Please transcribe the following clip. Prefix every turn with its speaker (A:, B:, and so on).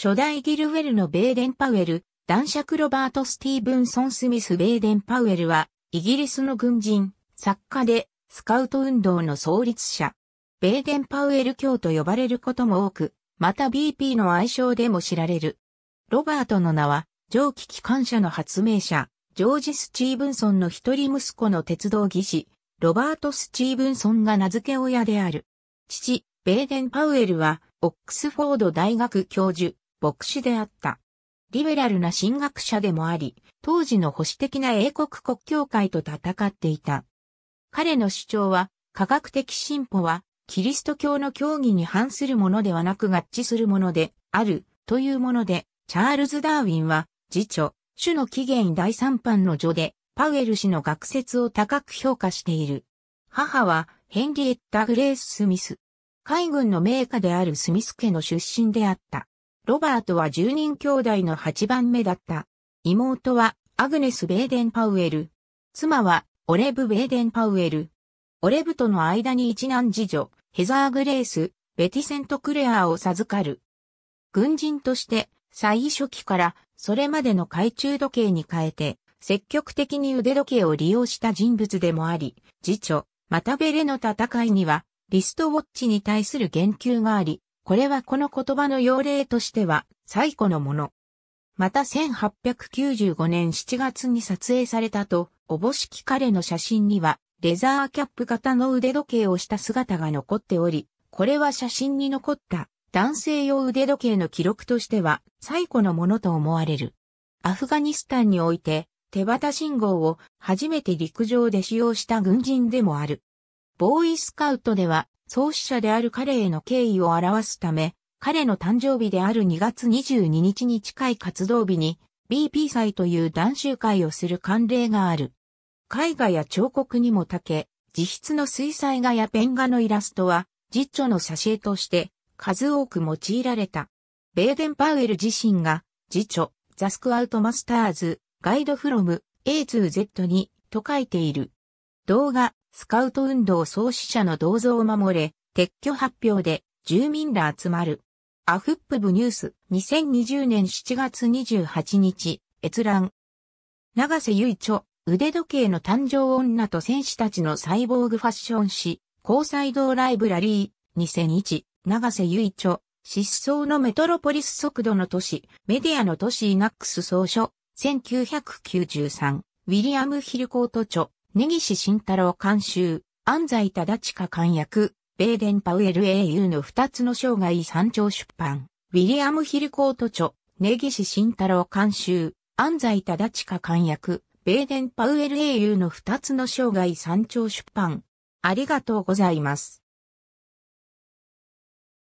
A: 初代ギルウェルのベーデン・パウエル、男爵ロバート・スティーブンソン・スミス・ベーデン・パウエルは、イギリスの軍人、作家で、スカウト運動の創立者。ベーデン・パウエル教と呼ばれることも多く、また BP の愛称でも知られる。ロバートの名は、蒸気機関車の発明者、ジョージ・スチーブンソンの一人息子の鉄道技師、ロバート・スチーブンソンが名付け親である。父、ベーデン・パウエルは、オックスフォード大学教授、牧師であった。リベラルな神学者でもあり、当時の保守的な英国国教会と戦っていた。彼の主張は、科学的進歩は、キリスト教の教義に反するものではなく合致するもので、ある、というもので、チャールズ・ダーウィンは、次女、主の起源第三版の序で、パウエル氏の学説を高く評価している。母は、ヘンリエッタ・グレース・スミス。海軍の名家であるスミス家の出身であった。ロバートは10人兄弟の8番目だった。妹はアグネス・ベーデン・パウエル。妻はオレブ・ベーデン・パウエル。オレブとの間に一男次女、ヘザー・グレース、ベティセント・クレアを授かる。軍人として、最初期からそれまでの懐中時計に変えて、積極的に腕時計を利用した人物でもあり、次女、マタベレの戦いには、リストウォッチに対する言及があり、これはこの言葉の用例としては最古のもの。また1895年7月に撮影されたと、おぼしき彼の写真には、レザーキャップ型の腕時計をした姿が残っており、これは写真に残った男性用腕時計の記録としては最古のものと思われる。アフガニスタンにおいて手旗信号を初めて陸上で使用した軍人でもある。ボーイスカウトでは創始者である彼への敬意を表すため、彼の誕生日である2月22日に近い活動日に BP 祭という談集会をする慣例がある。絵画や彫刻にもたけ、自筆の水彩画やペン画のイラストは、実著の写真として数多く用いられた。ベーデン・パウエル自身が、実著、ザスクアウトマスターズ、ガイドフロム A2Z にと書いている。動画、スカウト運動創始者の銅像を守れ、撤去発表で住民ら集まる。アフップブニュース2020年7月28日、閲覧。長瀬ゆい著、腕時計の誕生女と戦士たちのサイボーグファッション誌、高裁堂ライブラリー2001、長瀬ゆい著、失踪のメトロポリス速度の都市、メディアの都市イナックス総書、1993、ウィリアム・ヒルコート著、根岸慎太郎監修、安西忠親監役、米電パウエル英雄の二つの生涯三丁出版、ウィリアム・ヒルコート著、根岸慎太郎監修、安西忠親監役、米電パウエル英雄の二つの生涯三丁出版。ありがとうございます。